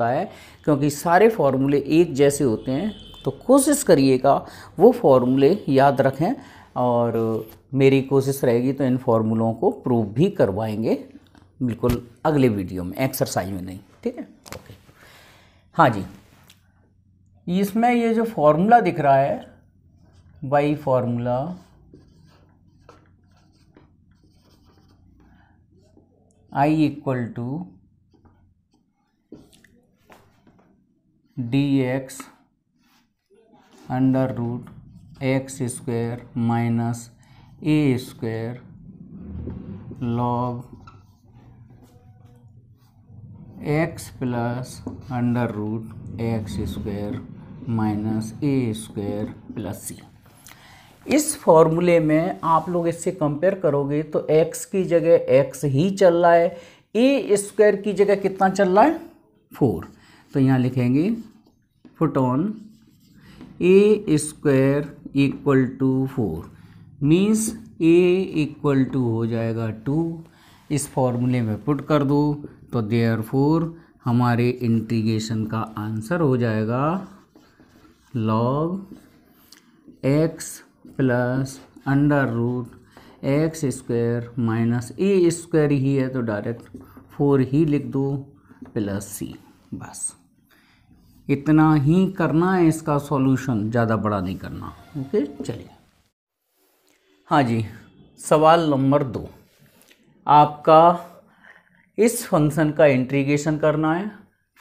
होता है क्योंकि सारे फार्मूले एक जैसे होते हैं तो कोशिश करिएगा वो फार्मूले याद रखें और मेरी कोशिश रहेगी तो इन फार्मूलों को प्रूव भी करवाएंगे बिल्कुल अगले वीडियो में एक्सरसाइज में नहीं ठीक है ओके हाँ जी इसमें ये जो फॉर्मूला दिख रहा है why formula I equal to D x under root x square minus A square log x plus under root x square minus A square plus C इस फॉर्मूले में आप लोग इससे कंपेयर करोगे तो x की जगह x ही चल रहा है ए स्क्वायर की जगह कितना चल रहा है फोर तो यहाँ लिखेंगे photon A square equal to four means A equal to हो जाएगा टू इस फॉर्मूले में पुट कर दो तो देयर फोर हमारे इंटीग्रेशन का आंसर हो जाएगा log x plus under root x square minus ए स्क्वायर ही है तो डायरेक्ट फोर ही लिख दो प्लस सी बस इतना ही करना है इसका सॉल्यूशन ज़्यादा बड़ा नहीं करना ओके चलिए हाँ जी सवाल नंबर दो आपका इस फंक्शन का इंट्रीगेशन करना है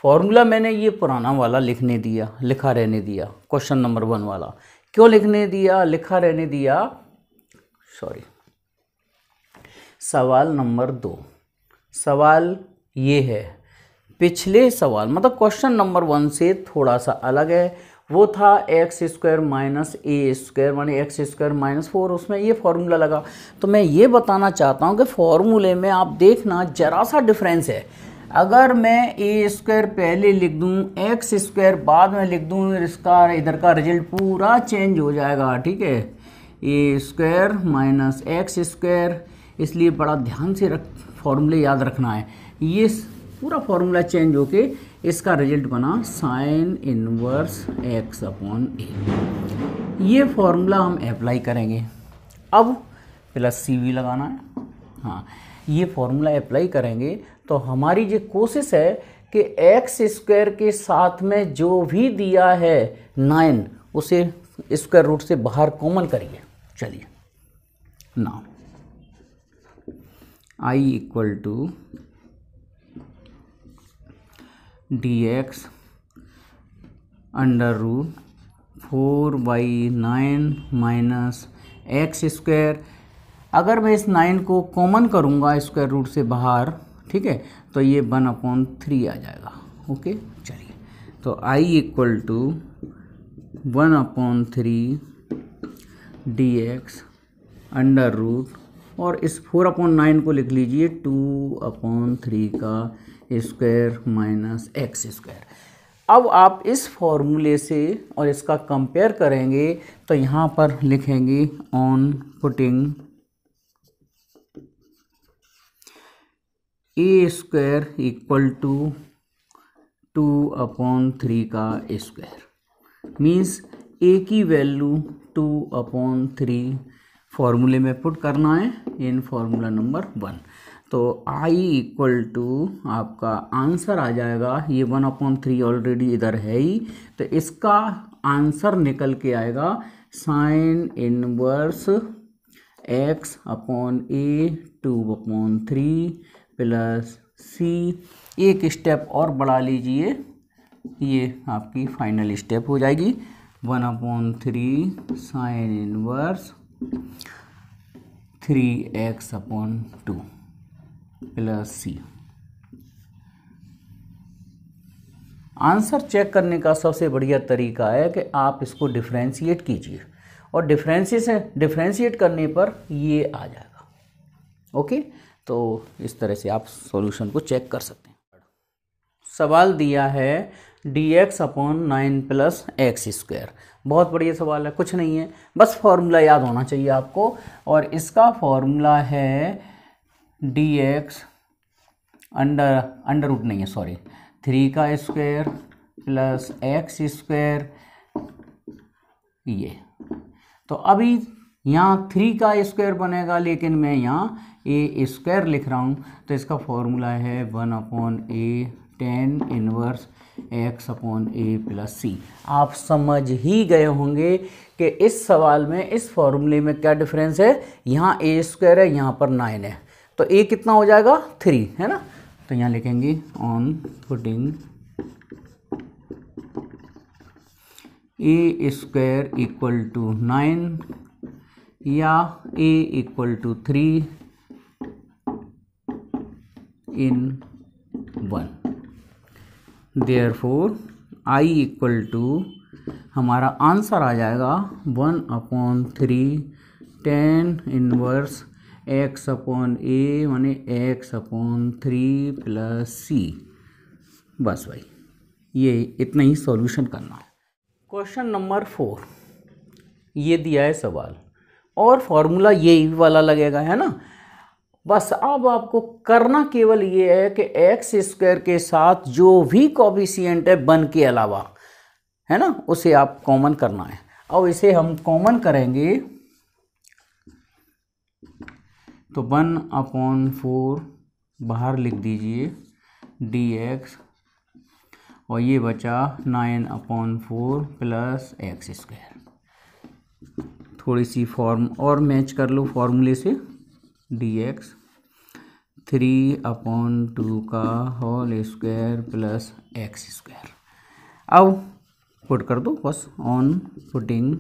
फॉर्मूला मैंने ये पुराना वाला लिखने दिया लिखा रहने दिया क्वेश्चन नंबर वन वाला क्यों लिखने दिया लिखा रहने दिया सॉरी सवाल नंबर दो सवाल ये है पिछले सवाल मतलब क्वेश्चन नंबर वन से थोड़ा सा अलग है वो था एक्स स्क्वायर माइनस ए स्क्वायर मानी एक्स स्क्वायर माइनस फोर उसमें ये फार्मूला लगा तो मैं ये बताना चाहता हूँ कि फार्मूले में आप देखना जरा सा डिफरेंस है अगर मैं ए स्क्वायर पहले लिख दूँ एक्स स्क्वायर बाद में लिख दूँ इसका इधर का रिजल्ट पूरा चेंज हो जाएगा ठीक है A square minus x square इसलिए बड़ा ध्यान से रख फार्मूले याद रखना है ये पूरा फॉर्मूला चेंज होके इसका रिजल्ट बना sine inverse x upon A ये फॉर्मूला हम अप्लाई करेंगे अब प्लस सी वी लगाना है हाँ ये फॉर्मूला अप्लाई करेंगे तो हमारी जो कोशिश है कि एक्स स्क्वायर के साथ में जो भी दिया है नाइन उसे स्क्वायर रूट से बाहर कॉमन करिए चलिए ना I equal to D x under root four by nine minus x square अगर मैं इस नाइन को कॉमन करूँगा स्क्वायर रूट से बाहर ठीक है तो ये वन अपॉन थ्री आ जाएगा ओके चलिए तो I equal to one upon three D x under root और इस फोर अपॉन नाइन को लिख लीजिए टू अपॉन थ्री का स्क्वायर माइनस एक्स स्क्वायर अब आप इस फॉर्मूले से और इसका कंपेयर करेंगे तो यहाँ पर लिखेंगे on putting A square equal to two upon three का स्क्वायर मीन्स ए की वैल्यू टू अपॉन थ्री फॉर्मूले में पुट करना है इन फॉर्मूला नंबर वन तो आई इक्वल टू आपका आंसर आ जाएगा ये वन अपॉन थ्री ऑलरेडी इधर है ही तो इसका आंसर निकल के आएगा sine inverse x upon A two upon three plus सी एक स्टेप और बढ़ा लीजिए ये आपकी फाइनल स्टेप हो जाएगी one upon three sine inverse three X upon two plus C answer check करने का सबसे बढ़िया तरीका है कि आप इसको डिफ्रेंशिएट कीजिए और से डिफ्रेंशिएट करने पर ये आ जाएगा ओके तो इस तरह से आप सॉल्यूशन को चेक कर सकते हैं सवाल दिया है D X upon nine plus x square बहुत बढ़िया सवाल है कुछ नहीं है बस फार्मूला याद होना चाहिए आपको और इसका फार्मूला है D x under under root नहीं है सॉरी थ्री का स्क्वायर प्लस एक्स स्क्वायर ये तो अभी यहाँ थ्री का स्क्वायर बनेगा लेकिन मैं यहाँ ए स्क्वायर लिख रहा हूँ तो इसका फॉर्मूला है वन अपॉन ए टेन इनवर्स एक्स अपॉन ए प्लस सी आप समझ ही गए होंगे कि इस सवाल में इस फॉर्मूले में क्या डिफरेंस है यहाँ ए स्क्वायर है यहाँ पर नाइन है तो ए कितना हो जाएगा थ्री है ना तो यहाँ लिखेंगे on putting A square equal to nine या ए equal to three in one therefore I equal to हमारा आंसर आ जाएगा one upon three tan inverse x upon A मैं एक्स अपॉन थ्री प्लस सी बस भाई ये इतना ही सॉल्यूशन करना है क्वेश्चन नंबर फोर ये दिया है सवाल और फॉर्मूला ये वाला लगेगा है ना बस अब आपको करना केवल ये है कि एक्स स्क्वायर के साथ जो भी कॉपिशियंट है बन के अलावा है ना उसे आप कॉमन करना है अब इसे हम कॉमन करेंगे तो वन अपॉन फोर बाहर लिख दीजिए डी एक्स और ये बचा nine upon four plus x square थोड़ी सी फॉर्म और मैच कर लो फॉर्मूले से D X three upon two का whole square plus x square अब पुट कर दो बस on putting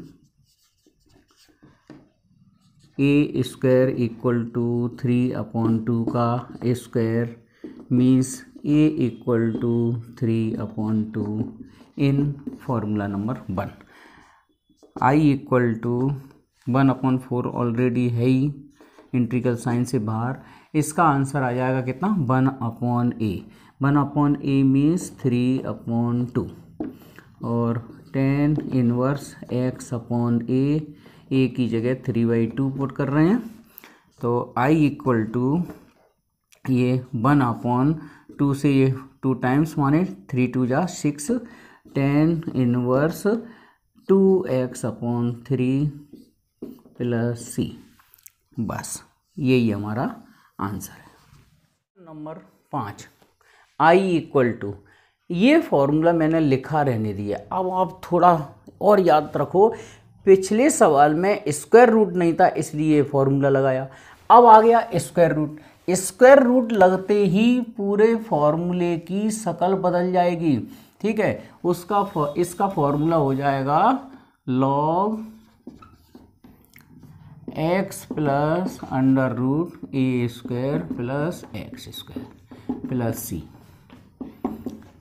A square equal to three upon two का square means A equal to three upon two in formula number one I equal to one upon four already है ही इंट्रिकल sign से बाहर इसका आंसर आ जाएगा कितना one upon A one upon A means three upon two और tan inverse x upon A A की जगह थ्री बाई टू पुट कर रहे हैं तो आई इक्वल टू ये वन अपॉन टू से ये टू टाइम्स माने थ्री टू जा six tan inverse two X upon three plus सी बस यही हमारा आंसर है नंबर पाँच आई इक्वल टू ये फॉर्मूला मैंने लिखा रहने दिया अब आप थोड़ा और याद रखो पिछले सवाल में स्क्वायर रूट नहीं था इसलिए ये फॉर्मूला लगाया अब आ गया स्क्वायर रूट स्क्वायर रूट लगते ही पूरे फॉर्मूले की शकल बदल जाएगी ठीक है उसका इसका फॉर्मूला हो जाएगा log x plus under root ए square plus x square plus सी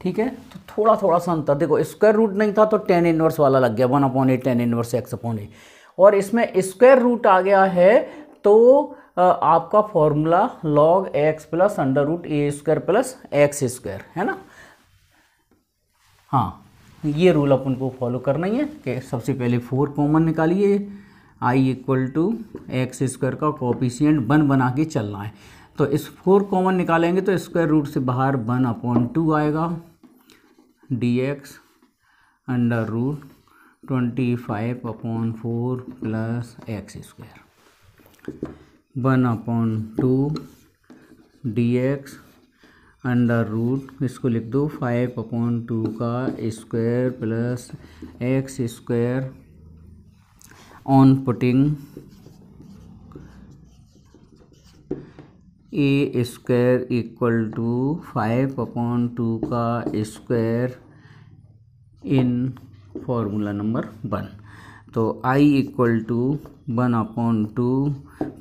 ठीक है तो थोड़ा थोड़ा सा अंतर देखो स्क्वायर रूट नहीं था तो टेन इनवर्स वाला लग गया one upon A tan inverse x upon A और इसमें स्क्वायर रूट आ गया है तो आपका formula log x plus under root ए स्क्वायर प्लस एक्स स्क्वायर है ना हाँ ये रूल अपन को फॉलो करना ही है कि सबसे पहले फोर कॉमन निकालिए I equal to X square का कॉपिशियंट वन बना के चलना है तो इस फोर कॉमन निकालेंगे तो स्क्वायर रूट से बाहर वन अपॉन टू आएगा d x under root twenty five upon four plus x square one upon two D x under root इसको लिख दो फाइव अपॉन टू का square plus x square on putting A square equal to five upon two का square in formula number one तो I equal to one upon two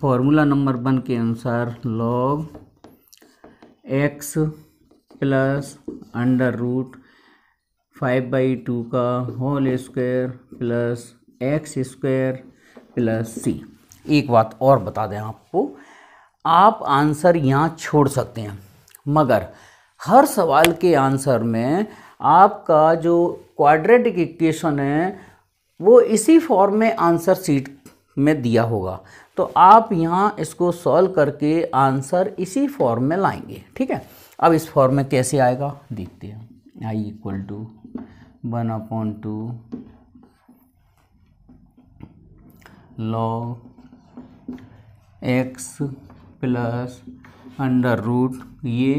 formula number one के अनुसार log x plus under root five by two का whole square plus x square plus सी एक बात और बता दें आपको आप आंसर यहाँ छोड़ सकते हैं मगर हर सवाल के आंसर में आपका जो क्वाड्रेटिक इक्वेशन है वो इसी फॉर्म में आंसर सीट में दिया होगा तो आप यहाँ इसको सॉल्व करके आंसर इसी फॉर्म में लाएंगे ठीक है अब इस फॉर्म में कैसे आएगा देखते हैं I equal to one upon two log x plus under root ये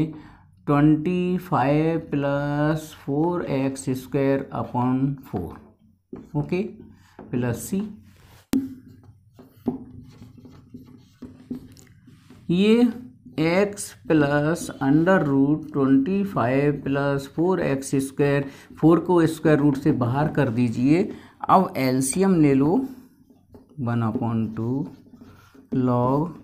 twenty five plus four x square upon four okay plus c ये x plus under root twenty five plus four x square four को square root से बाहर कर दीजिए अब एल्शियम ले लो one upon two log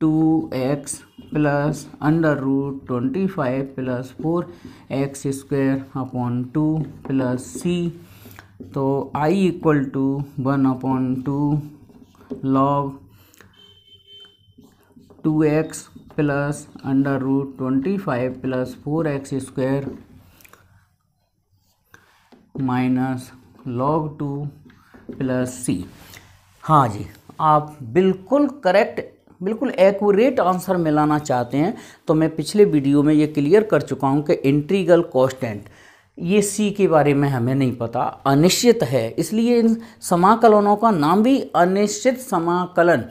two x plus under root twenty five plus four x square upon two plus c तो I equal to one upon two log two x plus under root twenty five plus four x square minus log two plus c हाँ जी आप बिल्कुल correct बिल्कुल accurate answer मिलाना चाहते हैं तो मैं पिछले वीडियो में ये क्लियर कर चुका हूँ कि इंट्रीगल कॉस्टेंट ये सी के बारे में हमें नहीं पता अनिश्चित है इसलिए इन समाकलनों का नाम भी अनिश्चित समाकलन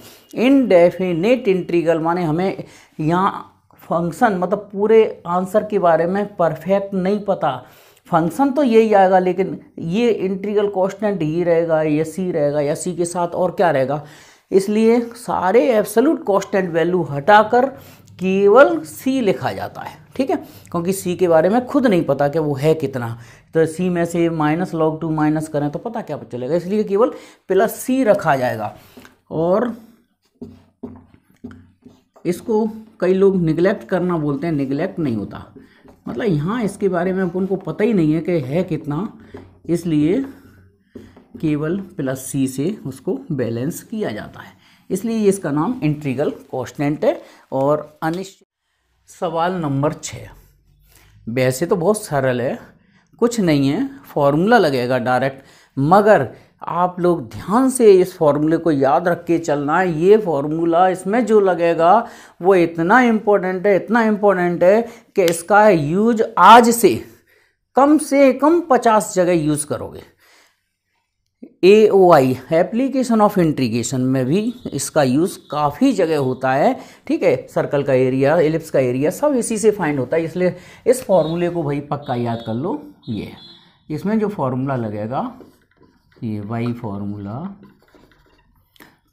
इनडेफिनेट इंट्रीगल माने हमें यहाँ फंक्शन मतलब पूरे आंसर के बारे में परफेक्ट नहीं पता फंक्शन तो यही आएगा लेकिन ये इंट्रीगल कॉन्स्टेंट ही रहेगा या सी रहेगा या सी के साथ और क्या रहेगा इसलिए सारे एब्सोलूट कॉन्स्टेंट वैल्यू हटाकर केवल सी लिखा जाता है ठीक है क्योंकि सी के बारे में खुद नहीं पता कि वो है कितना तो सी में से माइनस लॉग टू माइनस करें तो पता क्या चलेगा इसलिए केवल प्लस सी रखा जाएगा और इसको कई लोग निगलेक्ट करना बोलते हैं निगलेक्ट नहीं होता मतलब यहाँ इसके बारे में अपन को पता ही नहीं है कि है कितना इसलिए केवल प्लस सी से उसको बैलेंस किया जाता है इसलिए ये इसका नाम इंट्रीगल कॉन्स्टेंट है और अनिश्चित सवाल नंबर छः वैसे तो बहुत सरल है कुछ नहीं है फॉर्मूला लगेगा डायरेक्ट मगर आप लोग ध्यान से इस फॉर्मूले को याद रख के चलना है ये फॉर्मूला इसमें जो लगेगा वो इतना इम्पोर्टेंट है इतना इम्पोर्टेंट है कि इसका यूज आज से कम से कम पचास जगह यूज़ करोगे A O I application of integration में भी इसका यूज़ काफ़ी जगह होता है ठीक है सर्कल का एरिया एलिप्स का एरिया सब इसी से फाइंड होता है इसलिए इस फॉर्मूले को भाई पक्का याद कर लो ये इसमें जो फॉर्मूला लगेगा ये वाई फॉर्मूला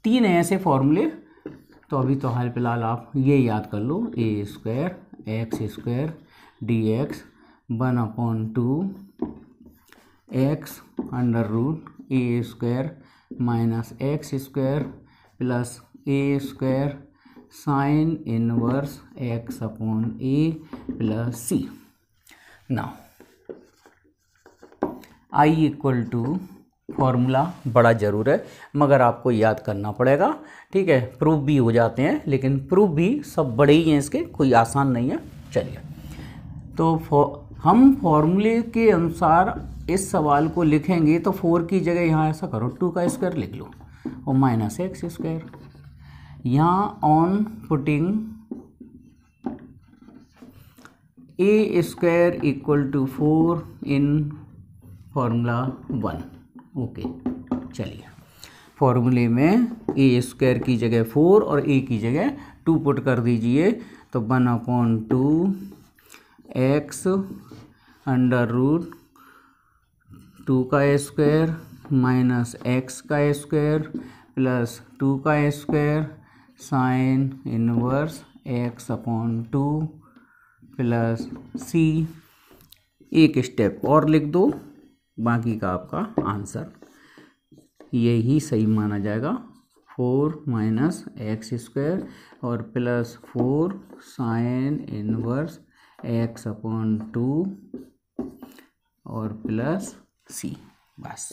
तीन है ऐसे फॉर्मूले तो अभी तो हाल फिलहाल आप ये याद कर लो a square x square d x one upon two x under root A square minus x square plus a square sine inverse x upon A plus c now I equal to formula बड़ा ज़रूर है मगर आपको याद करना पड़ेगा ठीक है प्रूफ भी हो जाते हैं लेकिन प्रूफ भी सब बड़े ही हैं इसके कोई आसान नहीं है चलिए तो हम फॉर्मूले के अनुसार इस सवाल को लिखेंगे तो फोर की जगह यहाँ ऐसा करो टू का स्क्वायर लिख लो और माइनस एक्स स्क्वायर यहाँ on putting A square equal to four in formula one okay चलिए फॉर्मूले में ए स्क्वायर की जगह फोर और ए की जगह टू पुट कर दीजिए तो one upon two x under root two का स्क्वायर माइनस एक्स का स्क्वायर प्लस टू का square sine inverse x upon two plus सी एक स्टेप और लिख दो बाकी का आपका आंसर यही सही माना जाएगा फोर माइनस एक्स स्क्वायर और plus four sine inverse x upon two और प्लस सी बस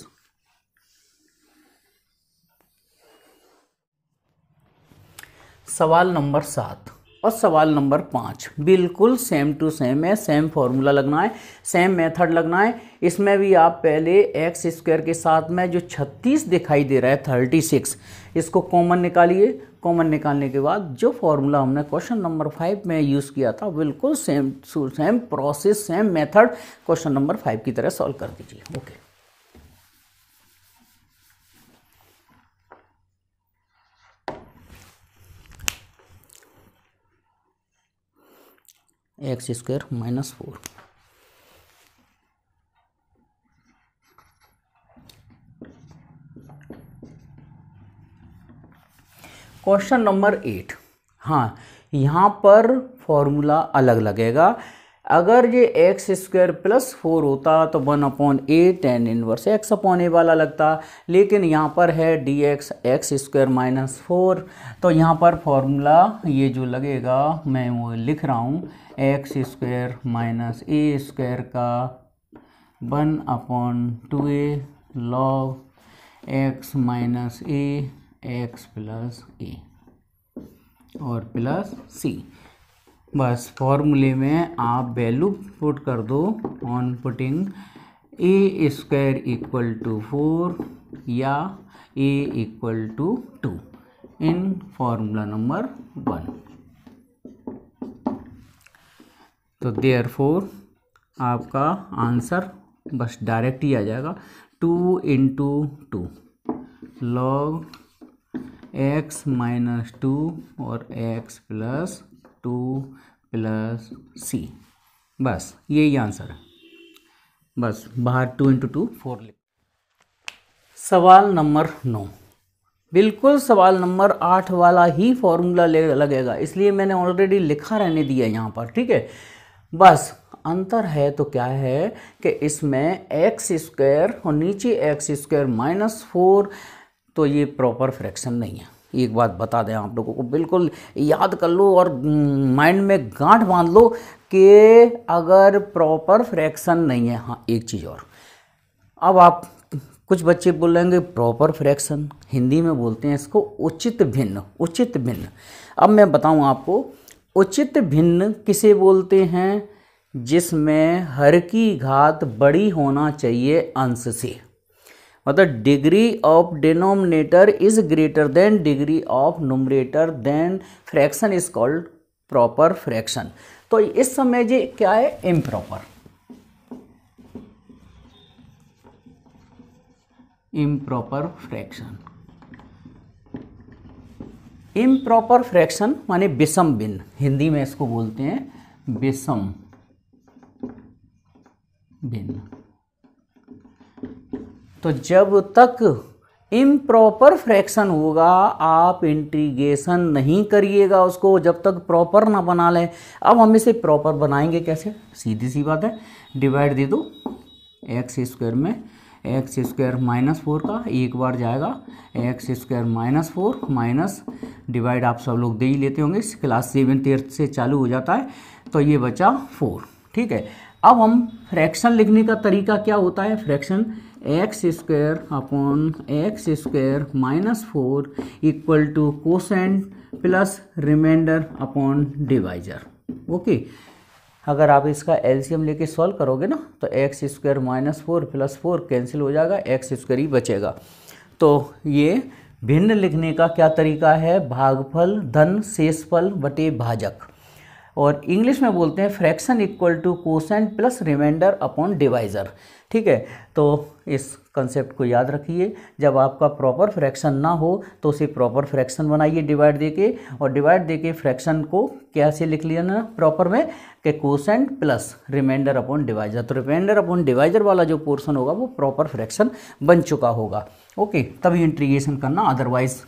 सवाल नंबर सात और सवाल नंबर पाँच बिल्कुल सेम टू सेम है सेम फॉर्मूला लगना है सेम मेथड लगना है इसमें भी आप पहले एक्स स्क्वायर के साथ में जो छत्तीस दिखाई दे रहा है थर्टी सिक्स इसको कॉमन निकालिए कॉमन निकालने के बाद जो फॉर्मूला हमने क्वेश्चन नंबर फाइव में यूज़ किया था बिल्कुल same same process same method question number five की तरह सॉल्व कर दीजिए okay x square minus four question number eight हाँ यहाँ पर फॉर्मूला अलग लगेगा अगर ये एक्स स्क्वायर प्लस फोर होता तो one upon A tan inverse x upon a वाला लगता लेकिन यहाँ पर है D x x square minus four तो यहाँ पर फॉर्मूला ये जो लगेगा मैं वो लिख रहा हूँ एक्स स्क्वायर माइनस ए स्क्वायर का one upon two a log x minus a x plus a और प्लस सी बस फॉर्मूले में आप वैल्यू पुट कर दो on putting A square equal to four या ए equal to two in formula number one तो देयर फोर आपका आंसर बस डायरेक्ट ही आ जाएगा two into two log x minus two और एक्स प्लस टू प्लस सी बस यही आंसर है बस बाहर टू इंटू टू फोर लिख सवाल नंबर नौ बिल्कुल सवाल नंबर आठ वाला ही फॉर्मूला लगेगा इसलिए मैंने ऑलरेडी लिखा रहने दिया यहाँ पर ठीक है बस अंतर है तो क्या है कि इसमें एक्स स्क्वायर और नीचे एक्स स्क्वायर माइनस फोर तो ये प्रॉपर फ्रैक्शन नहीं है एक बात बता दें आप लोगों को बिल्कुल याद कर लो और माइंड हम्म, में गांठ बांध लो कि अगर प्रॉपर फ्रैक्शन नहीं है हाँ एक चीज़ और अब आप कुछ बच्चे बोलेंगे प्रॉपर फ्रैक्शन हिंदी में बोलते हैं इसको उचित भिन्न उचित भिन्न अब मैं बताऊं आपको उचित भिन्न किसे बोलते हैं जिसमें हर की घात बड़ी होना चाहिए अंश से मतलब degree of denominator is greater than degree of numerator then fraction is called proper fraction तो इस समय जी क्या है improper improper fraction improper fraction माने विषम बिन हिंदी में इसको बोलते हैं विषम बिन तो जब तक इम्प्रॉपर फ्रैक्शन होगा आप इंटीग्रेशन नहीं करिएगा उसको जब तक प्रॉपर ना बना लें अब हम इसे प्रॉपर बनाएंगे कैसे सीधी सी बात है डिवाइड दे दो एक्स स्क्वायर में एक्स स्क्वायर माइनस फोर का एक बार जाएगा x square minus four minus divide आप सब लोग दे ही लेते होंगे क्लास सेवन तेरह से चालू हो जाता है तो ये बचा फोर ठीक है अब हम फ्रैक्शन लिखने का तरीका क्या होता है fraction x square upon x square minus four equal to quotient plus remainder upon divisor okay अगर आप इसका एल्सियम लेके सॉल्व करोगे ना तो x square minus four plus four cancel हो जाएगा एक्स स्क्वेयर ही बचेगा तो ये भिन्न लिखने का क्या तरीका है भागफल धन शेषफल बटे भाजक और इंग्लिश में बोलते हैं fraction equal to quotient plus remainder upon divisor ठीक है तो इस कंसेप्ट को याद रखिए जब आपका प्रॉपर फ्रैक्शन ना हो तो उसे प्रॉपर फ्रैक्शन बनाइए डिवाइड देके और डिवाइड देके फ्रैक्शन को कैसे लिख लिया ना प्रॉपर में कि quotient plus remainder upon divisor तो रिमाइंडर अपॉन डिवाइजर वाला जो पोर्सन होगा वो प्रॉपर फ्रैक्शन बन चुका होगा ओके तभी इंट्रीगेशन करना अदरवाइज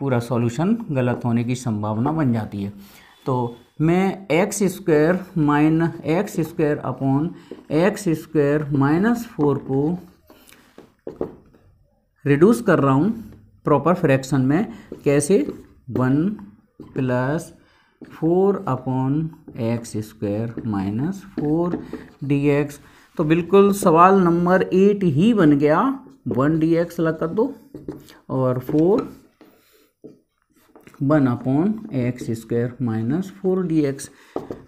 पूरा सॉल्यूशन गलत होने की संभावना बन जाती है तो मैं एक्स स्क्वायर माइन x square upon x square minus four को रिड्यूस कर रहा हूँ प्रॉपर फ्रैक्शन में कैसे one plus four upon x square minus four d x तो बिल्कुल सवाल नंबर एट ही बन गया वन डी एक्स लगा दो और four one upon x square minus four d x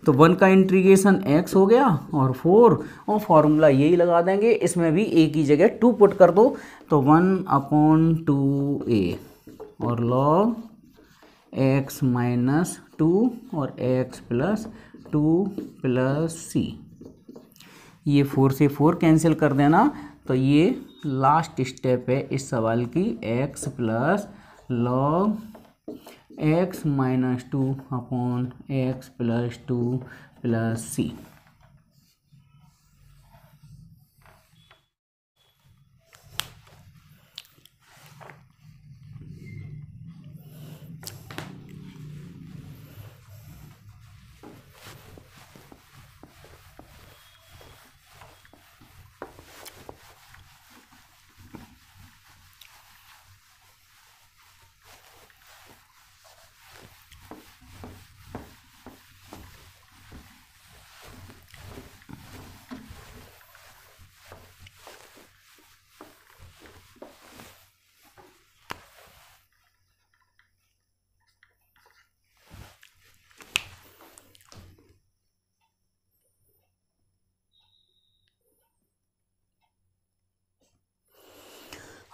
तो वन का इंट्रीगेशन एक्स हो गया और फोर और फार्मूला यही लगा देंगे इसमें भी ए की जगह टू पुट कर दो तो वन अपॉन टू ए और लॉग एक्स माइनस टू और x plus two plus c ये फोर से फोर कैंसिल कर देना तो ये लास्ट स्टेप है इस सवाल की x plus log x minus two upon x plus two plus c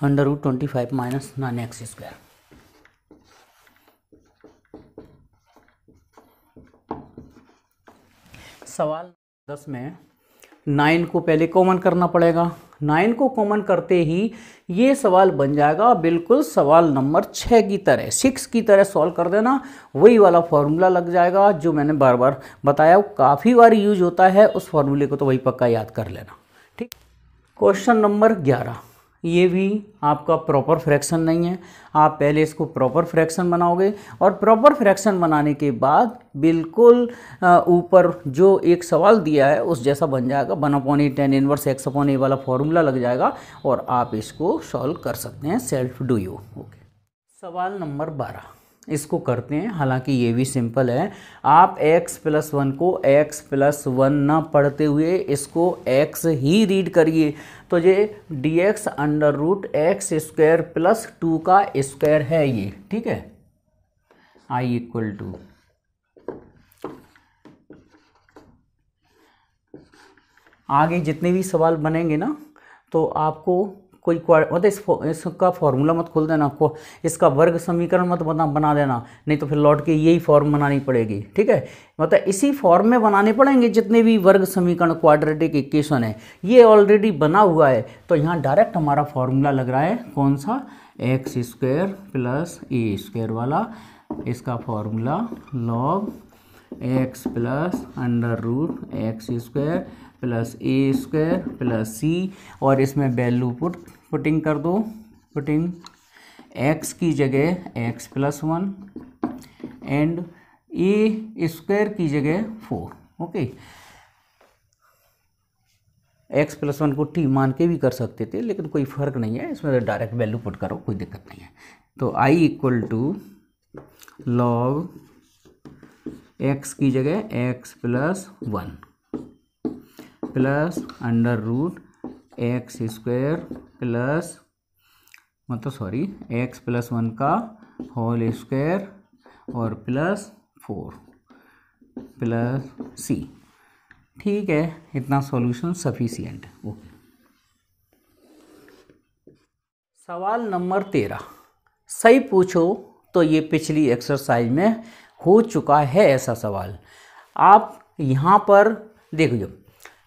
under root twenty five minus nine x square सवाल दस में नाइन को पहले कॉमन करना पड़ेगा नाइन को कॉमन करते ही ये सवाल बन जाएगा बिल्कुल सवाल नंबर छः की तरह सिक्स की तरह सॉल्व कर देना वही वाला फार्मूला लग जाएगा जो मैंने बार बार बताया वो काफ़ी बार यूज होता है उस फार्मूले को तो वही पक्का याद कर लेना ठीक क्वेश्चन नंबर ग्यारह ये भी आपका प्रॉपर फ्रैक्शन नहीं है आप पहले इसको प्रॉपर फ्रैक्शन बनाओगे और प्रॉपर फ्रैक्शन बनाने के बाद बिल्कुल ऊपर जो एक सवाल दिया है उस जैसा बन जाएगा one upon A tan inverse x upon a वाला फॉर्मूला लग जाएगा और आप इसको सॉल्व कर सकते हैं सेल्फ डू यू ओके सवाल नंबर बारह इसको करते हैं हालांकि ये भी सिंपल है आप x प्लस वन को x प्लस वन ना पढ़ते हुए इसको x ही रीड करिए तो ये d x under root x square plus two का स्क्वायर है ये ठीक है i इक्वल टू आगे जितने भी सवाल बनेंगे ना तो आपको कोई मतलब इस इसका फॉर्मूला मत खोल देना को इसका वर्ग समीकरण मत बना बना देना नहीं तो फिर लौट के यही फॉर्म बनानी पड़ेगी ठीक है मतलब इसी फॉर्म में बनाने पड़ेंगे जितने भी वर्ग समीकरण क्वाड्रेटिक इक्वेशन है ये ऑलरेडी बना हुआ है तो यहाँ डायरेक्ट हमारा फॉर्मूला लग रहा है कौन सा x square plus a square वाला इसका formula log x plus under root x square plus a square plus c और इसमें वैल्यू पुट पुटिंग कर दो पुटिंग एक्स की जगह x plus one and a square की जगह four okay x plus one को टी मान के भी कर सकते थे लेकिन कोई फर्क नहीं है इसमें डायरेक्ट वैल्यू पुट करो कोई दिक्कत नहीं है तो I equal to log x की जगह x plus one plus under root x square plus मतलब सॉरी एक्स प्लस वन का होल स्क्वायर और प्लस फोर प्लस सी ठीक है इतना सॉल्यूशन सफिशियंट है ओके सवाल नंबर तेरह सही पूछो तो ये पिछली एक्सरसाइज में हो चुका है ऐसा सवाल आप यहाँ पर देखो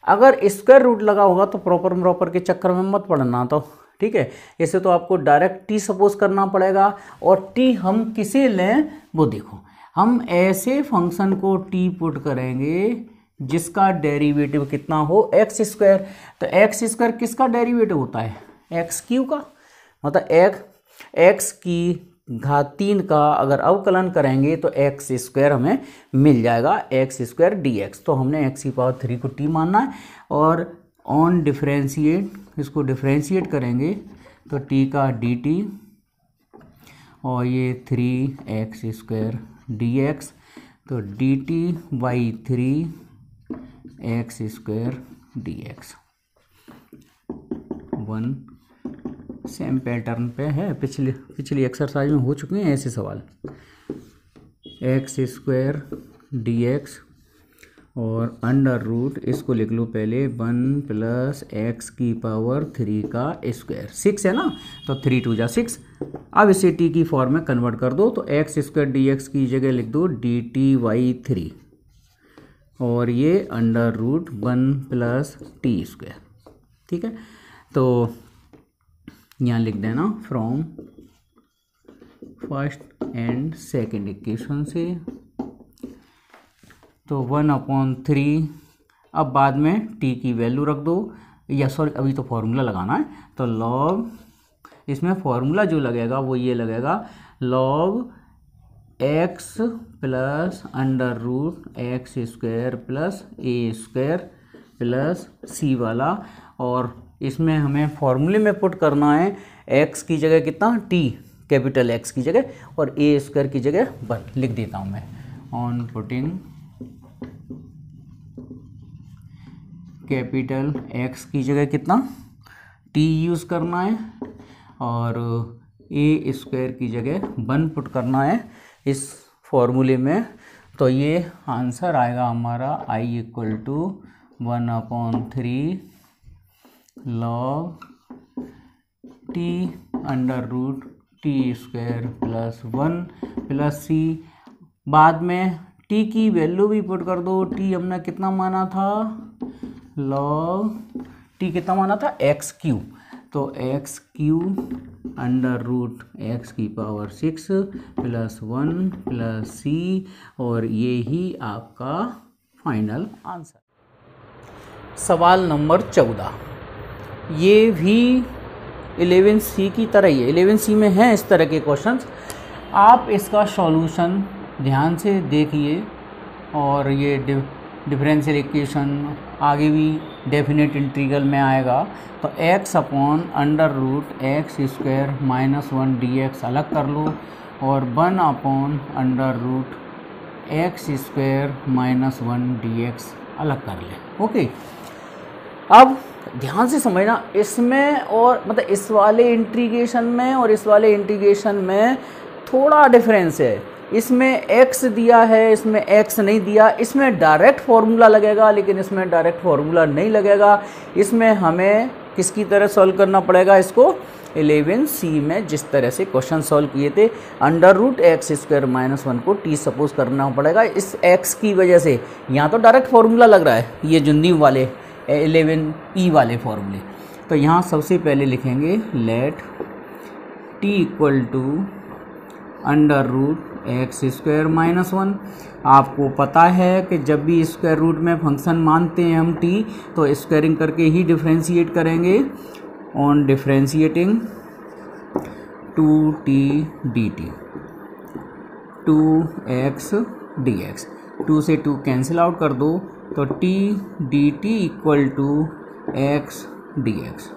अगर स्क्वायर रूट लगा होगा तो प्रॉपर प्रॉपर के चक्कर में मत पड़ना तो ठीक है इसे तो आपको डायरेक्ट टी सपोज करना पड़ेगा और टी हम किसे लें वो देखो हम ऐसे फंक्शन को टी पुट करेंगे जिसका डेरिवेटिव कितना हो एक्स स्क्वायर तो एक्स स्क्वायर किसका डेरिवेटिव होता है एक्स क्यू का मतलब एक्स एक्स की घात तीन का अगर अवकलन करेंगे तो एक्स स्क्वायर हमें मिल जाएगा एक्स स्क्वायर डी एक्स तो हमने एक्स की पावर थ्री को टी मानना है और ऑन डिफ्रेंशिएट इसको डिफ्रेंशिएट करेंगे तो टी का डी टी और ये three x square d x तो d t by three x square d x one same pattern पे है पिछली पिछली एक्सरसाइज में हो चुके हैं ऐसे सवाल एक्स स्क्वायर डी एक्स और अंडर रूट इसको लिख लो पहले वन प्लस एक्स की पावर थ्री का स्क्वायर सिक्स है ना तो थ्री टू जा सिक्स अब इसे टी की फॉर्म में कन्वर्ट कर दो तो एक्स स्क्वायर डी एक्स की जगह लिख दो डी टी वाई थ्री और ये under root one plus t square ठीक है तो यहाँ लिख देना from first and second equation से तो वन अपॉन थ्री अब बाद में टी की वैल्यू रख दो या सॉरी अभी तो फॉर्मूला लगाना है तो लॉग इसमें फार्मूला जो लगेगा वो ये लगेगा log x plus under root x square plus a square plus c वाला और इसमें हमें फॉर्मूले में पुट करना है एक्स की जगह कितना टी कैपिटल एक्स की जगह और ए स्क्वायर की जगह वन लिख देता हूँ मैं ऑन पुटिंग कैपिटल एक्स की जगह कितना टी यूज़ करना है और ए स्क्वायर की जगह वन पुट करना है इस फॉर्मूले में तो ये आंसर आएगा हमारा I equal to one upon three log t under root t square plus one plus c बाद में टी की वैल्यू भी पुट कर दो टी हमने कितना माना था लॉग टी कितना माना था एक्स क्यू तो x cube under root x की power six plus one plus c और ये ही आपका फाइनल आंसर सवाल नंबर चौदह ये भी एलेवन सी की तरह ही है एलेवन सी में हैं इस तरह के क्वेश्चन आप इसका सॉल्यूशन ध्यान से देखिए और ये डिफरेंशियल इक्वेशन आगे भी डेफिनेट इंटीग्रल में आएगा तो x upon under root x square minus one d x अलग कर लो और one upon under root x square minus one d x अलग कर लें ओके अब ध्यान से समझना इसमें और मतलब इस वाले इंटीग्रेशन में और इस वाले इंटीग्रेशन में थोड़ा डिफरेंस है इसमें x दिया है इसमें x नहीं दिया इसमें डायरेक्ट फार्मूला लगेगा लेकिन इसमें डायरेक्ट फार्मूला नहीं लगेगा इसमें हमें किसकी तरह सॉल्व करना पड़ेगा इसको एलेवन सी में जिस तरह से क्वेश्चन सॉल्व किए थे under root x square minus one को टी सपोज करना पड़ेगा इस एक्स की वजह से यहाँ तो डायरेक्ट फार्मूला लग रहा है ये जो वाले एलेवन ई वाले फॉर्मूले तो यहाँ सबसे पहले लिखेंगे let t equal to under root x square minus one आपको पता है कि जब भी स्क्वायर रूट में फंक्शन मानते हैं हम टी तो स्क्वायरिंग करके ही डिफ्रेंशिएट करेंगे on differentiating two t d t two x d x two से टू कैंसिल आउट कर दो तो t d t equal to x d x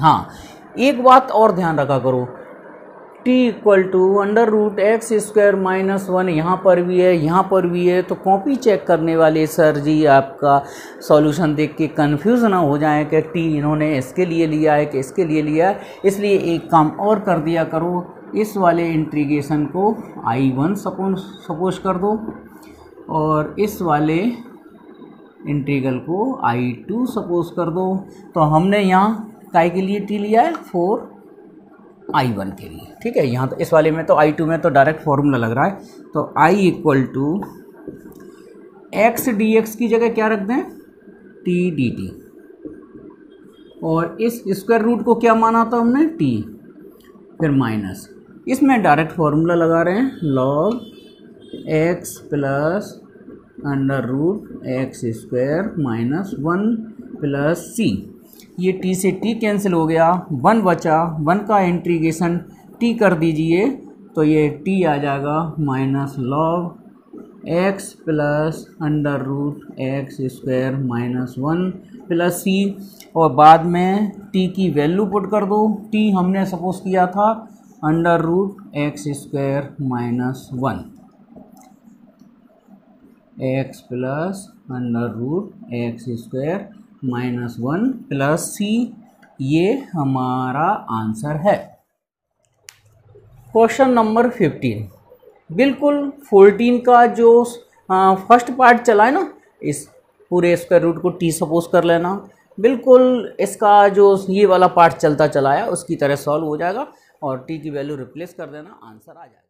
हाँ एक बात और ध्यान रखा करो t equal to under root x square minus one यहाँ पर भी है यहाँ पर भी है तो कॉपी चेक करने वाले सर जी आपका सॉल्यूशन देख के कन्फ्यूज़ ना हो जाए कि टी इन्होंने इसके लिए लिया है कि इसके लिए लिया है इसलिए एक काम और कर दिया करो इस वाले इंट्रीगेशन को आई वन सपोज सपोज कर दो और इस वाले इंट्रीगल को आई टू सपोज कर दो तो हमने यहाँ काय के लिए टी लिया है फोर आई वन के लिए ठीक है यहाँ तो इस वाले में तो आई टू में तो डायरेक्ट फॉर्मूला लग रहा है तो I equal to x d x की जगह क्या रख दें टी डी टी और इस स्क्वायर रूट को क्या माना था हमने टी फिर माइनस इसमें डायरेक्ट फार्मूला लगा रहे हैं log x plus under root x square minus one plus c ये टी से टी कैंसिल हो गया वन बचा वन का इंट्रीगेशन टी कर दीजिए तो ये टी आ जाएगा minus log x plus under root x square minus one plus c और बाद में टी की वैल्यू पुट कर दो टी हमने सपोज किया था under root x square minus one x plus under root x square minus one plus c ये हमारा आंसर है क्वेश्चन नंबर फिफ्टीन बिल्कुल फोर्टीन का जो फर्स्ट पार्ट चला है ना इस पूरे स्क्वायर रूट को टी सपोज कर लेना बिल्कुल इसका जो ये वाला पार्ट चलता चलाया उसकी तरह सॉल्व हो जाएगा और टी की वैल्यू रिप्लेस कर देना आंसर आ जाएगा